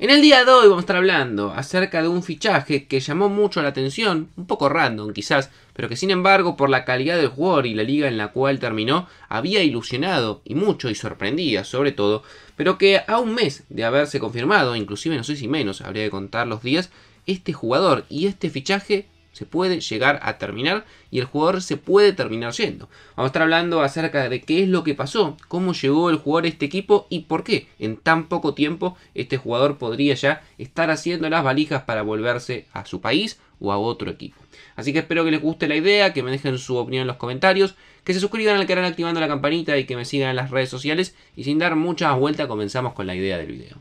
En el día de hoy vamos a estar hablando acerca de un fichaje que llamó mucho la atención, un poco random quizás, pero que sin embargo por la calidad del jugador y la liga en la cual terminó había ilusionado y mucho y sorprendía sobre todo, pero que a un mes de haberse confirmado, inclusive no sé si menos, habría de contar los días, este jugador y este fichaje se puede llegar a terminar y el jugador se puede terminar yendo. Vamos a estar hablando acerca de qué es lo que pasó, cómo llegó el jugador a este equipo y por qué en tan poco tiempo este jugador podría ya estar haciendo las valijas para volverse a su país o a otro equipo. Así que espero que les guste la idea, que me dejen su opinión en los comentarios, que se suscriban al canal activando la campanita y que me sigan en las redes sociales y sin dar muchas vueltas comenzamos con la idea del video.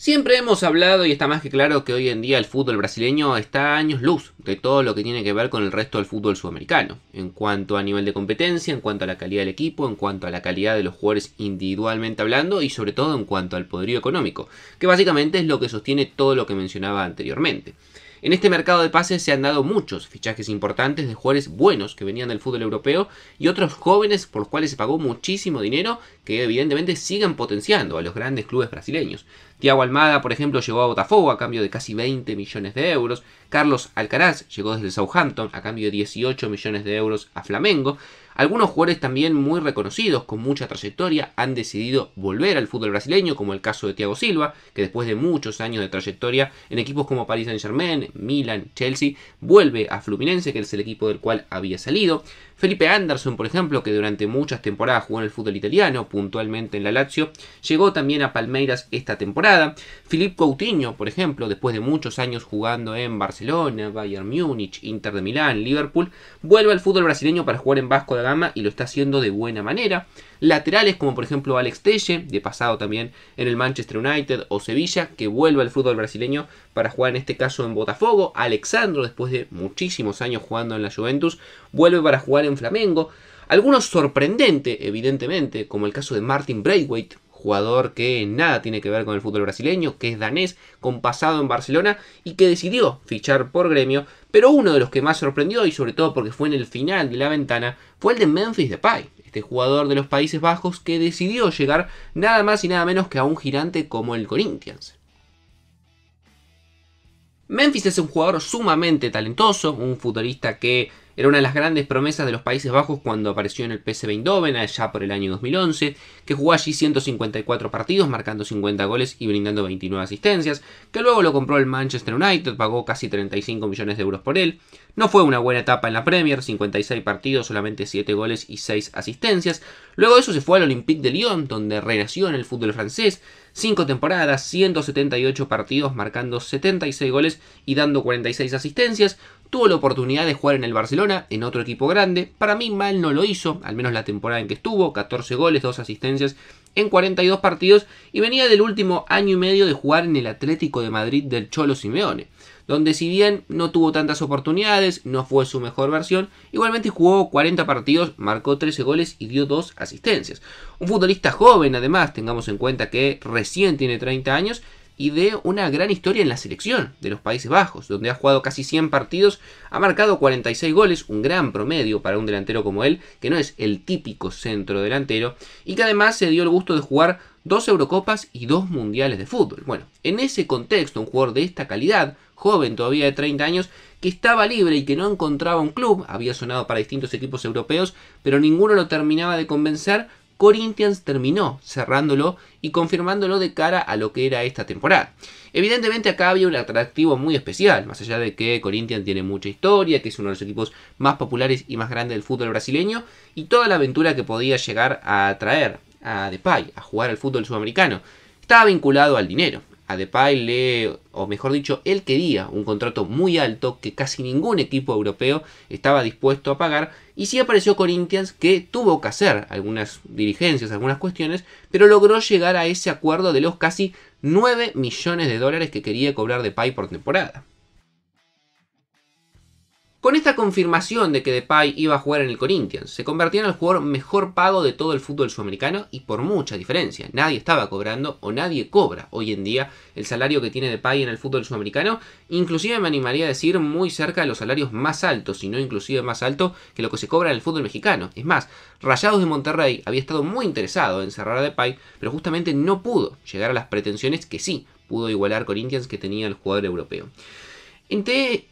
Siempre hemos hablado y está más que claro que hoy en día el fútbol brasileño está a años luz de todo lo que tiene que ver con el resto del fútbol sudamericano, en cuanto a nivel de competencia, en cuanto a la calidad del equipo, en cuanto a la calidad de los jugadores individualmente hablando y sobre todo en cuanto al poderío económico, que básicamente es lo que sostiene todo lo que mencionaba anteriormente. En este mercado de pases se han dado muchos fichajes importantes de jugadores buenos que venían del fútbol europeo y otros jóvenes por los cuales se pagó muchísimo dinero que evidentemente siguen potenciando a los grandes clubes brasileños. Tiago Almada, por ejemplo, llegó a Botafogo a cambio de casi 20 millones de euros. Carlos Alcaraz llegó desde Southampton a cambio de 18 millones de euros a Flamengo. Algunos jugadores también muy reconocidos, con mucha trayectoria, han decidido volver al fútbol brasileño, como el caso de Thiago Silva, que después de muchos años de trayectoria en equipos como Paris Saint Germain, Milan, Chelsea, vuelve a Fluminense, que es el equipo del cual había salido. Felipe Anderson, por ejemplo, que durante muchas temporadas jugó en el fútbol italiano, puntualmente en la Lazio, llegó también a Palmeiras esta temporada. Filipe Coutinho, por ejemplo, después de muchos años jugando en Barcelona, Bayern Múnich, Inter de Milán, Liverpool, vuelve al fútbol brasileño para jugar en Vasco da Gama y lo está haciendo de buena manera. Laterales como por ejemplo Alex Telle, de pasado también en el Manchester United o Sevilla, que vuelve al fútbol brasileño para jugar en este caso en Botafogo. Alexandro, después de muchísimos años jugando en la Juventus, vuelve para jugar en Flamengo. Algunos sorprendente, evidentemente, como el caso de Martin Braithwaite, jugador que nada tiene que ver con el fútbol brasileño, que es danés, con pasado en Barcelona y que decidió fichar por gremio, pero uno de los que más sorprendió y sobre todo porque fue en el final de la ventana fue el de Memphis Depay, este jugador de los Países Bajos que decidió llegar nada más y nada menos que a un girante como el Corinthians. Memphis es un jugador sumamente talentoso, un futbolista que era una de las grandes promesas de los Países Bajos cuando apareció en el PSV Eindhoven allá por el año 2011, que jugó allí 154 partidos, marcando 50 goles y brindando 29 asistencias, que luego lo compró el Manchester United, pagó casi 35 millones de euros por él. No fue una buena etapa en la Premier, 56 partidos, solamente 7 goles y 6 asistencias, Luego de eso se fue al Olympique de Lyon, donde renació en el fútbol francés. Cinco temporadas, 178 partidos, marcando 76 goles y dando 46 asistencias. Tuvo la oportunidad de jugar en el Barcelona, en otro equipo grande. Para mí mal no lo hizo, al menos la temporada en que estuvo. 14 goles, 2 asistencias en 42 partidos y venía del último año y medio de jugar en el Atlético de Madrid del Cholo Simeone, donde si bien no tuvo tantas oportunidades, no fue su mejor versión, igualmente jugó 40 partidos, marcó 13 goles y dio 2 asistencias. Un futbolista joven además, tengamos en cuenta que recién tiene 30 años y de una gran historia en la selección de los Países Bajos, donde ha jugado casi 100 partidos, ha marcado 46 goles, un gran promedio para un delantero como él, que no es el típico centro delantero, y que además se dio el gusto de jugar dos Eurocopas y dos Mundiales de fútbol. Bueno, en ese contexto, un jugador de esta calidad, joven todavía de 30 años, que estaba libre y que no encontraba un club, había sonado para distintos equipos europeos, pero ninguno lo terminaba de convencer, Corinthians terminó cerrándolo y confirmándolo de cara a lo que era esta temporada. Evidentemente acá había un atractivo muy especial, más allá de que Corinthians tiene mucha historia, que es uno de los equipos más populares y más grandes del fútbol brasileño, y toda la aventura que podía llegar a traer a Depay, a jugar al fútbol sudamericano, estaba vinculado al dinero a Depay le, o mejor dicho, él quería un contrato muy alto que casi ningún equipo europeo estaba dispuesto a pagar. Y sí apareció Corinthians que tuvo que hacer algunas dirigencias, algunas cuestiones, pero logró llegar a ese acuerdo de los casi 9 millones de dólares que quería cobrar Depay por temporada. Con esta confirmación de que Depay iba a jugar en el Corinthians, se convertía en el jugador mejor pago de todo el fútbol sudamericano y por mucha diferencia. Nadie estaba cobrando o nadie cobra hoy en día el salario que tiene Depay en el fútbol sudamericano. Inclusive me animaría a decir muy cerca de los salarios más altos, si no inclusive más alto que lo que se cobra en el fútbol mexicano. Es más, Rayados de Monterrey había estado muy interesado en cerrar a Depay, pero justamente no pudo llegar a las pretensiones que sí pudo igualar Corinthians que tenía el jugador europeo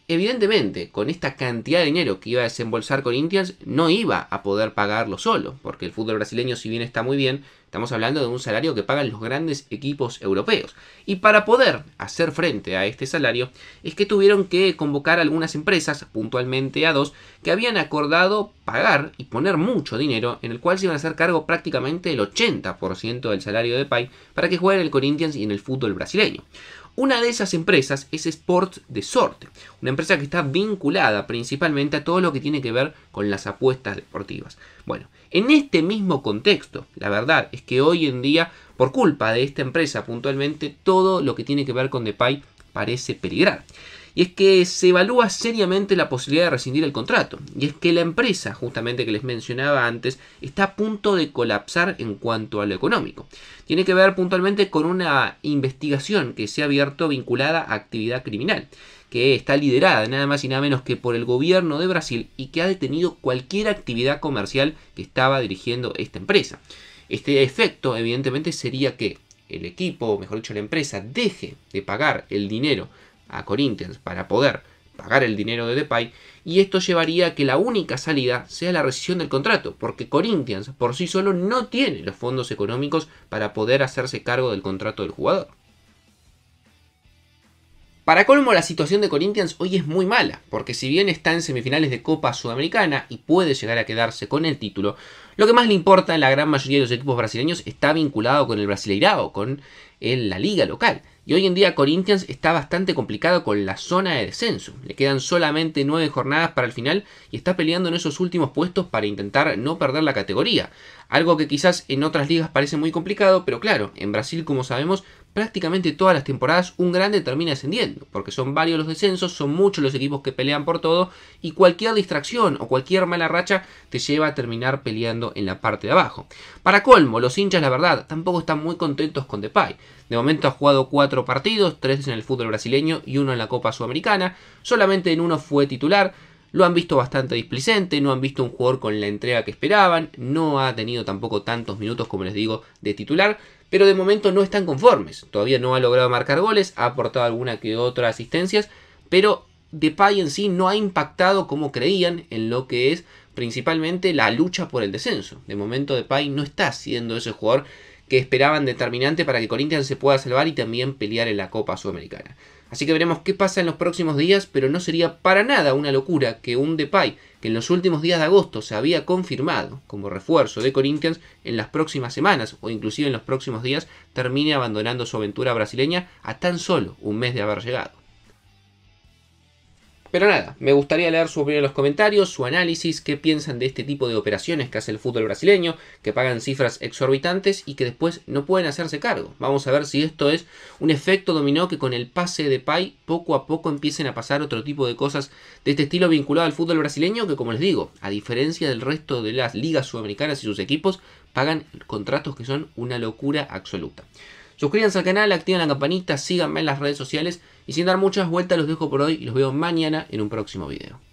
evidentemente, con esta cantidad de dinero que iba a desembolsar Corinthians, no iba a poder pagarlo solo, porque el fútbol brasileño, si bien está muy bien, estamos hablando de un salario que pagan los grandes equipos europeos. Y para poder hacer frente a este salario, es que tuvieron que convocar algunas empresas, puntualmente a dos, que habían acordado pagar y poner mucho dinero, en el cual se iban a hacer cargo prácticamente el 80% del salario de Pai para que jueguen el Corinthians y en el fútbol brasileño. Una de esas empresas es Sports de Sorte, una empresa que está vinculada principalmente a todo lo que tiene que ver con las apuestas deportivas. Bueno, en este mismo contexto, la verdad es que hoy en día, por culpa de esta empresa puntualmente, todo lo que tiene que ver con DePay parece peligrar y es que se evalúa seriamente la posibilidad de rescindir el contrato. Y es que la empresa, justamente que les mencionaba antes, está a punto de colapsar en cuanto a lo económico. Tiene que ver puntualmente con una investigación que se ha abierto vinculada a actividad criminal que está liderada nada más y nada menos que por el gobierno de Brasil y que ha detenido cualquier actividad comercial que estaba dirigiendo esta empresa. Este efecto evidentemente sería que el equipo, o mejor dicho la empresa, deje de pagar el dinero a Corinthians para poder pagar el dinero de Depay y esto llevaría a que la única salida sea la rescisión del contrato, porque Corinthians por sí solo no tiene los fondos económicos para poder hacerse cargo del contrato del jugador. Para colmo, la situación de Corinthians hoy es muy mala, porque si bien está en semifinales de Copa Sudamericana y puede llegar a quedarse con el título, lo que más le importa a la gran mayoría de los equipos brasileños está vinculado con el Brasileirao, con la liga local. Y hoy en día Corinthians está bastante complicado con la zona de descenso. Le quedan solamente nueve jornadas para el final y está peleando en esos últimos puestos para intentar no perder la categoría. Algo que quizás en otras ligas parece muy complicado, pero claro, en Brasil como sabemos prácticamente todas las temporadas un grande termina ascendiendo, porque son varios los descensos, son muchos los equipos que pelean por todo y cualquier distracción o cualquier mala racha te lleva a terminar peleando en la parte de abajo. Para colmo, los hinchas la verdad tampoco están muy contentos con Depay. De momento ha jugado 4 partidos, tres en el fútbol brasileño y uno en la Copa Sudamericana. Solamente en uno fue titular. Lo han visto bastante displicente, no han visto un jugador con la entrega que esperaban, no ha tenido tampoco tantos minutos como les digo de titular, pero de momento no están conformes. Todavía no ha logrado marcar goles, ha aportado alguna que otra asistencias, pero Depay en sí no ha impactado como creían en lo que es principalmente la lucha por el descenso. De momento Depay no está siendo ese jugador que esperaban determinante para que Corinthians se pueda salvar y también pelear en la Copa Sudamericana. Así que veremos qué pasa en los próximos días, pero no sería para nada una locura que un Depay, que en los últimos días de agosto se había confirmado como refuerzo de Corinthians, en las próximas semanas o inclusive en los próximos días termine abandonando su aventura brasileña a tan solo un mes de haber llegado. Pero nada, me gustaría leer su opinión en los comentarios, su análisis, qué piensan de este tipo de operaciones que hace el fútbol brasileño, que pagan cifras exorbitantes y que después no pueden hacerse cargo. Vamos a ver si esto es un efecto dominó que con el pase de Pay poco a poco empiecen a pasar otro tipo de cosas de este estilo vinculado al fútbol brasileño que como les digo, a diferencia del resto de las ligas sudamericanas y sus equipos, pagan contratos que son una locura absoluta. Suscríbanse al canal, activen la campanita, síganme en las redes sociales y sin dar muchas vueltas los dejo por hoy y los veo mañana en un próximo video.